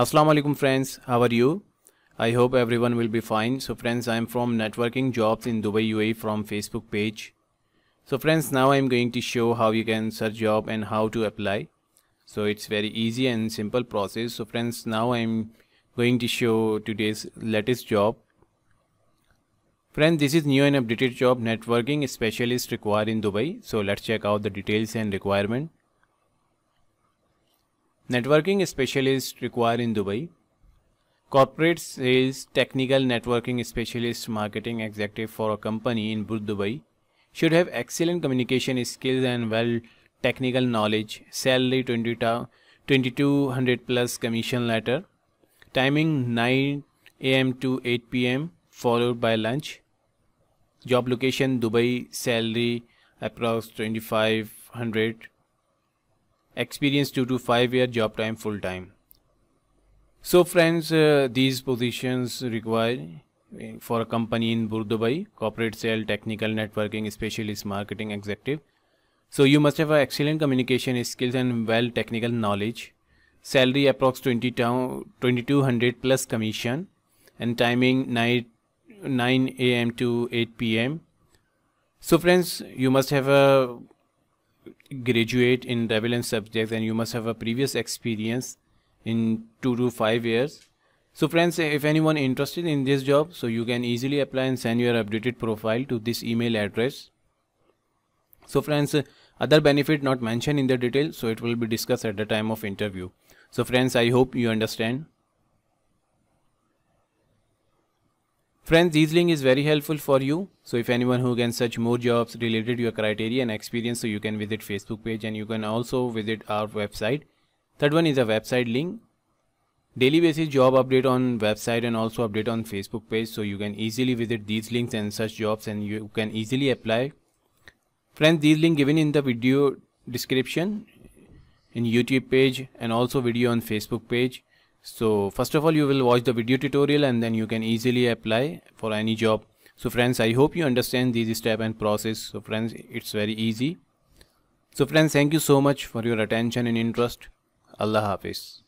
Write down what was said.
Assalamu alaikum friends, how are you? I hope everyone will be fine. So friends, I am from Networking Jobs in Dubai UAE from Facebook page. So friends, now I am going to show how you can search job and how to apply. So it's very easy and simple process. So friends, now I am going to show today's latest job. Friends, this is new and updated job networking specialist required in Dubai. So let's check out the details and requirement networking specialist required in Dubai. Corporate sales technical networking specialist marketing executive for a company in Dubai should have excellent communication skills and well technical knowledge, salary 2200 plus commission letter, timing 9 am to 8 pm followed by lunch, job location Dubai, salary approx 2500 experience 2 to 5 year job time full time so friends uh, these positions require uh, for a company in Burdubai, corporate sale, technical networking, specialist marketing executive. So you must have excellent communication skills and well technical knowledge. Salary approx 20 2200 plus commission and timing 9, 9 a.m. to 8 p.m. So friends, you must have a graduate in relevant subjects and you must have a previous experience in 2 to 5 years so friends eh, if anyone interested in this job so you can easily apply and send your updated profile to this email address so friends eh, other benefit not mentioned in the detail so it will be discussed at the time of interview so friends i hope you understand Friends, these link is very helpful for you. So if anyone who can search more jobs related to your criteria and experience, so you can visit Facebook page and you can also visit our website. Third one is a website link. Daily basis job update on website and also update on Facebook page. So you can easily visit these links and search jobs and you can easily apply. Friends, these link given in the video description in YouTube page and also video on Facebook page. So first of all, you will watch the video tutorial and then you can easily apply for any job. So friends, I hope you understand this step and process. So friends, it's very easy. So friends, thank you so much for your attention and interest. Allah Hafiz.